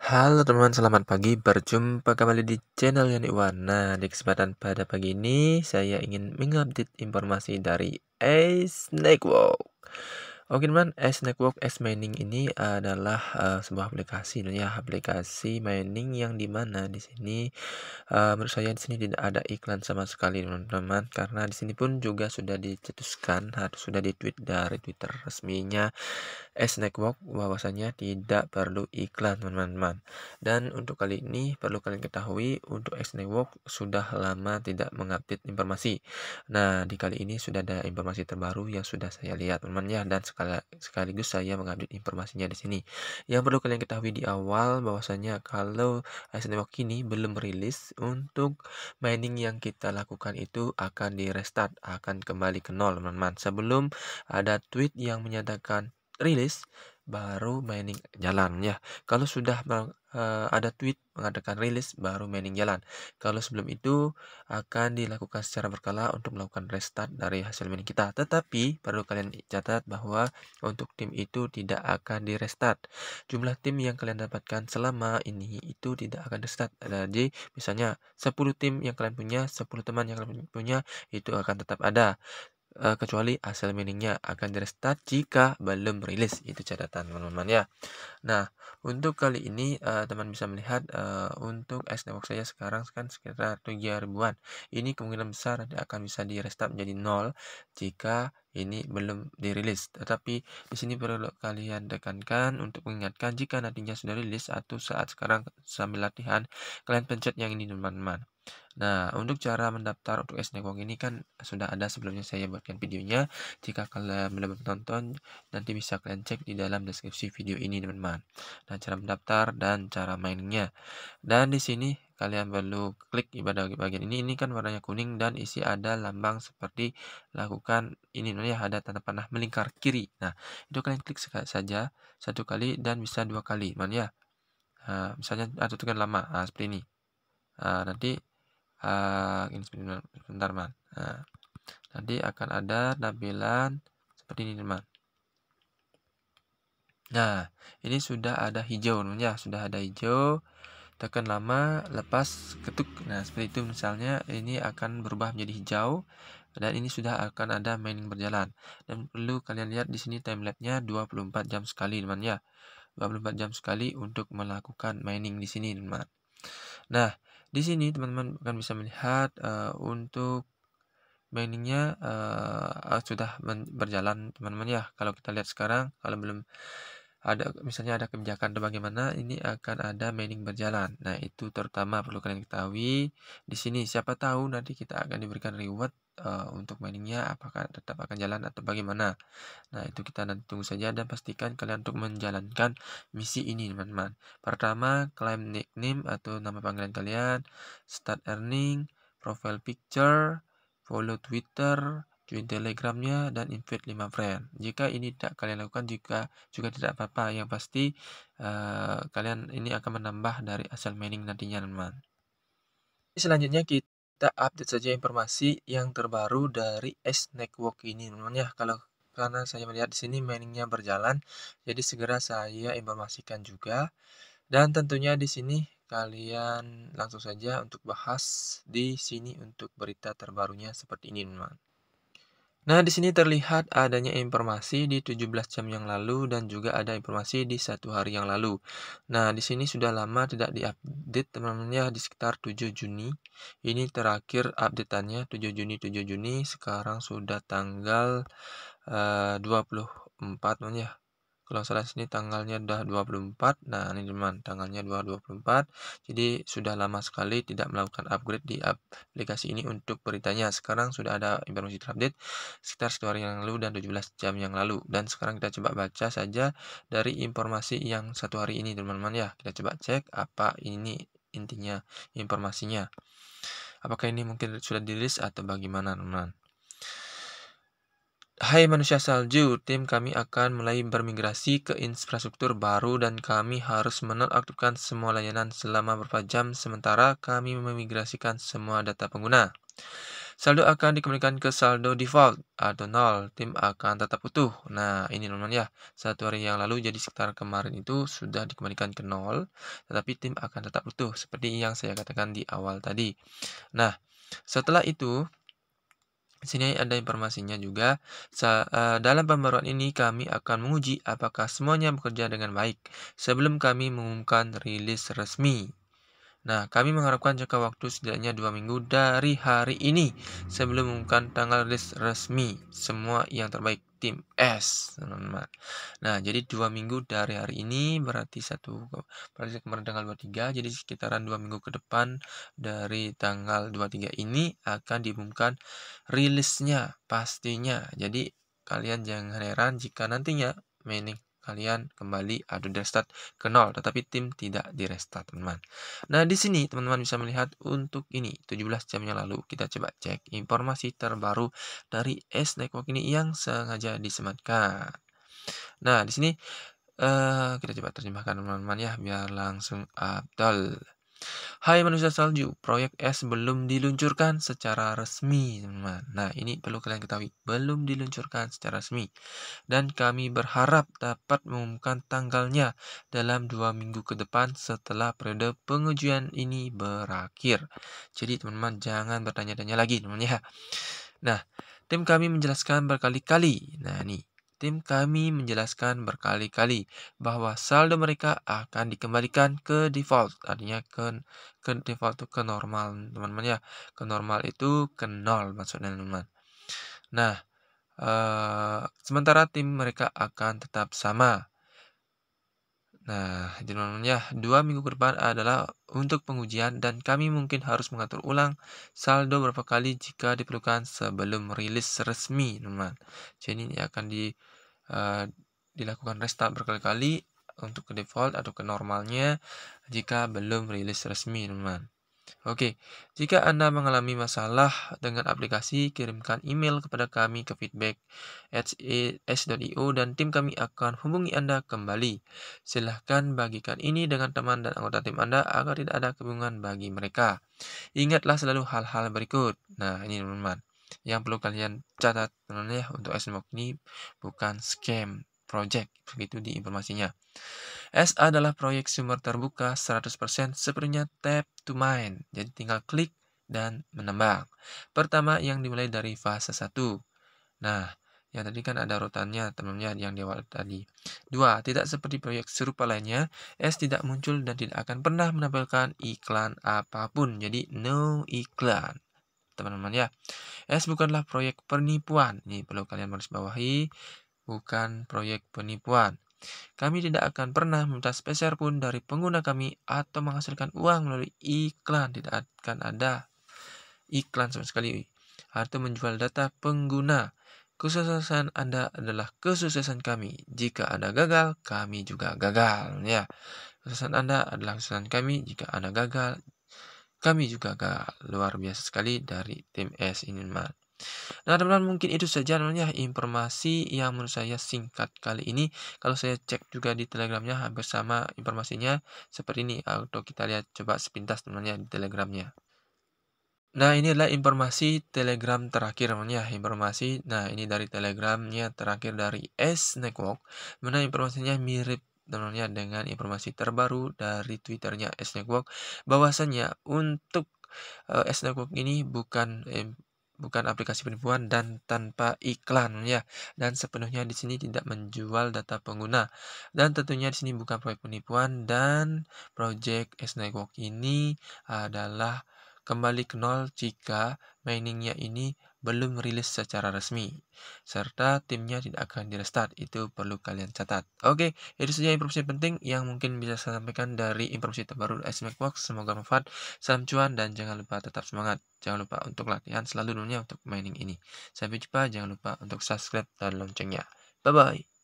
Halo teman, teman selamat pagi. Berjumpa kembali di channel Yani Warna. Di kesempatan pada pagi ini, saya ingin mengupdate informasi dari Ace Network. Oke teman, S Network S Mining ini adalah uh, sebuah aplikasi, ya aplikasi mining yang dimana di sini uh, menurut saya di sini tidak ada iklan sama sekali teman-teman karena di sini pun juga sudah dicetuskan harus sudah ditweet dari Twitter resminya S Network bahwasanya tidak perlu iklan teman-teman dan untuk kali ini perlu kalian ketahui untuk S Network sudah lama tidak mengupdate informasi. Nah di kali ini sudah ada informasi terbaru yang sudah saya lihat teman-teman ya dan sekaligus saya mengupdate informasinya di sini. Yang perlu kalian ketahui di awal bahwasanya kalau Ice Network ini belum rilis untuk mining yang kita lakukan itu akan di restart, akan kembali ke nol teman-teman. Sebelum ada tweet yang menyatakan rilis baru mining jalan ya. Kalau sudah uh, ada tweet mengadakan rilis baru mining jalan. Kalau sebelum itu akan dilakukan secara berkala untuk melakukan restart dari hasil mining kita. Tetapi perlu kalian catat bahwa untuk tim itu tidak akan di restart. Jumlah tim yang kalian dapatkan selama ini itu tidak akan restart. Jadi misalnya 10 tim yang kalian punya, 10 teman yang kalian punya itu akan tetap ada uh, kecuali hasil miningnya akan direstart jika belum rilis itu catatan teman-teman ya nah untuk kali ini uh, teman bisa melihat uh, untuk network saya sekarang kan sekitar 3 ribuan ini kemungkinan besar akan bisa direstart menjadi nol jika ini belum dirilis tetapi di sini perlu kalian tekankan untuk mengingatkan jika nantinya sudah rilis atau saat sekarang sambil latihan kalian pencet yang ini teman-teman Nah, untuk cara mendaftar untuk Kong ini kan sudah ada sebelumnya saya buatkan videonya. Jika kalian belum menonton, nanti bisa kalian cek di dalam deskripsi video ini, teman-teman. Nah, cara mendaftar dan cara mainnya. Dan di sini kalian perlu klik pada bagian ini. Ini kan warnanya kuning dan isi ada lambang seperti lakukan ini namanya ada tanda panah melingkar kiri. Nah, itu kalian klik saja satu kali dan bisa dua kali, teman ya. Nah, misalnya atau ah, lama, nah, seperti ini. Nah, nanti uh, ah, ini sebentar, man. Nah, nanti akan ada tampilan seperti ini teman. Nah, ini sudah ada hijau ya, sudah ada hijau. Tekan lama, lepas, ketuk. Nah, seperti itu misalnya ini akan berubah menjadi hijau dan ini sudah akan ada mining berjalan. Dan perlu kalian lihat di sini timelapse-nya 24 jam sekali, teman ya. 24 jam sekali untuk melakukan mining di sini, teman. Nah, di sini teman-teman akan bisa melihat uh, untuk miningnya uh, eh, sudah berjalan teman-teman ya. Kalau kita lihat sekarang kalau belum ada misalnya ada kebijakan atau bagaimana ini akan ada mining berjalan nah itu terutama perlu kalian ketahui di sini siapa tahu nanti kita akan diberikan reward uh, untuk miningnya apakah tetap akan jalan atau bagaimana nah itu kita nanti tunggu saja dan pastikan kalian untuk menjalankan misi ini teman-teman pertama claim nickname atau nama panggilan kalian start earning profile picture follow twitter join telegramnya, dan invite 5 friend. Jika ini tidak kalian lakukan, juga, juga tidak apa-apa. Yang pasti uh, kalian ini akan menambah dari asal mining nantinya teman. Selanjutnya kita update saja informasi yang terbaru dari S Network ini teman ya. Kalau karena saya melihat di sini miningnya berjalan, jadi segera saya informasikan juga. Dan tentunya di sini kalian langsung saja untuk bahas di sini untuk berita terbarunya seperti ini, teman. Nah, di sini terlihat adanya informasi di 17 jam yang lalu dan juga ada informasi di satu hari yang lalu. Nah, di sini sudah lama tidak diupdate teman-teman ya di sekitar 7 Juni. Ini terakhir updateannya 7 Juni 7 Juni sekarang sudah tanggal uh, 24 teman ya kalau salah sini tanggalnya dah 24 nah ini teman tanggalnya 24 jadi sudah lama sekali tidak melakukan upgrade di aplikasi ini untuk beritanya sekarang sudah ada informasi terupdate sekitar satu hari yang lalu dan 17 jam yang lalu dan sekarang kita coba baca saja dari informasi yang satu hari ini teman-teman ya kita coba cek apa ini intinya informasinya apakah ini mungkin sudah dirilis atau bagaimana teman-teman Hai manusia salju, tim kami akan mulai bermigrasi ke infrastruktur baru dan kami harus menonaktifkan semua layanan selama beberapa jam sementara kami memigrasikan semua data pengguna. Saldo akan dikembalikan ke saldo default atau nol. Tim akan tetap utuh. Nah, ini teman-teman ya. Satu hari yang lalu jadi sekitar kemarin itu sudah dikembalikan ke nol, tetapi tim akan tetap utuh seperti yang saya katakan di awal tadi. Nah, setelah itu sini ada informasinya juga. Sa uh, dalam pembaruan ini kami akan menguji apakah semuanya bekerja dengan baik sebelum kami mengumumkan rilis resmi. Nah, kami mengharapkan jangka waktu setidaknya dua minggu dari hari ini sebelum mengumumkan tanggal rilis resmi. Semua yang terbaik tim S teman-teman nah jadi dua minggu dari hari ini berarti satu berarti kemarin tanggal 23 jadi sekitaran dua minggu ke depan dari tanggal 23 ini akan diumumkan rilisnya pastinya jadi kalian jangan heran jika nantinya Manning kalian kembali adu restart ke nol tetapi tim tidak di restart teman-teman nah di sini teman-teman bisa melihat untuk ini 17 jam yang lalu kita coba cek informasi terbaru dari S Network ini yang sengaja disematkan nah di sini uh, kita coba terjemahkan teman-teman ya biar langsung abdol Hai manusia salju, proyek S belum diluncurkan secara resmi, teman. Nah, ini perlu kalian ketahui, belum diluncurkan secara resmi. Dan kami berharap dapat mengumumkan tanggalnya dalam dua minggu ke depan setelah periode pengujian ini berakhir. Jadi, teman-teman jangan bertanya-tanya lagi, teman teman ya. Nah, tim kami menjelaskan berkali-kali. Nah, nih Tim kami menjelaskan berkali-kali bahwa saldo mereka akan dikembalikan ke default, artinya ke, ke default itu ke normal, teman-teman ya. Ke normal itu ke nol maksudnya, teman-teman. Nah, Uh, sementara tim mereka akan tetap sama. Nah, jadwalnya ya, dua minggu ke depan adalah untuk pengujian dan kami mungkin harus mengatur ulang saldo berapa kali jika diperlukan sebelum rilis resmi, teman. Jadi ini akan di uh, dilakukan restart berkali-kali untuk ke default atau ke normalnya jika belum rilis resmi, teman. Oke, jika Anda mengalami masalah dengan aplikasi, kirimkan email kepada kami ke feedback s.io dan tim kami akan hubungi Anda kembali. Silahkan bagikan ini dengan teman dan anggota tim Anda agar tidak ada kebingungan bagi mereka. Ingatlah selalu hal-hal berikut. Nah, ini teman-teman. Yang perlu kalian catat teman-teman ya untuk SMOK ini bukan scam project begitu di informasinya. S adalah proyek sumber terbuka 100% sepenuhnya tap to mine, jadi tinggal klik dan menembak. Pertama yang dimulai dari fase 1. Nah, yang tadi kan ada rotannya, teman-teman yang di awal tadi. Dua, Tidak seperti proyek serupa lainnya, S tidak muncul dan tidak akan pernah menampilkan iklan apapun. Jadi no iklan teman-teman ya. S bukanlah proyek penipuan. Nih perlu kalian harus bawahi, bukan proyek penipuan. Kami tidak akan pernah meminta spesial pun dari pengguna kami atau menghasilkan uang melalui iklan. Tidak akan ada iklan sama sekali atau menjual data pengguna. Kesuksesan Anda adalah kesuksesan kami. Jika Anda gagal, kami juga gagal. Ya, kesuksesan Anda adalah kesuksesan kami. Jika Anda gagal, kami juga gagal. Luar biasa sekali dari tim S Inman. Nah, teman-teman mungkin itu saja namanya informasi yang menurut saya singkat kali ini. Kalau saya cek juga di Telegramnya hampir sama informasinya seperti ini. Atau ah, kita lihat coba sepintas teman-teman di Telegramnya. Nah, ini adalah informasi Telegram terakhir namanya informasi. Nah, ini dari Telegramnya terakhir dari S Network. Mana informasinya mirip teman-teman dengan informasi terbaru dari Twitternya S Network bahwasannya untuk eh, S Network ini bukan bukan aplikasi penipuan dan tanpa iklan ya. Dan sepenuhnya di sini tidak menjual data pengguna. Dan tentunya di sini bukan proyek penipuan dan proyek S Network ini adalah kembali ke nol jika miningnya ini belum rilis secara resmi serta timnya tidak akan direstart itu perlu kalian catat oke itu saja informasi penting yang mungkin bisa saya sampaikan dari informasi terbaru SMACBOX Box semoga bermanfaat salam cuan dan jangan lupa tetap semangat jangan lupa untuk latihan selalu dunia untuk mining ini sampai jumpa jangan lupa untuk subscribe dan loncengnya bye bye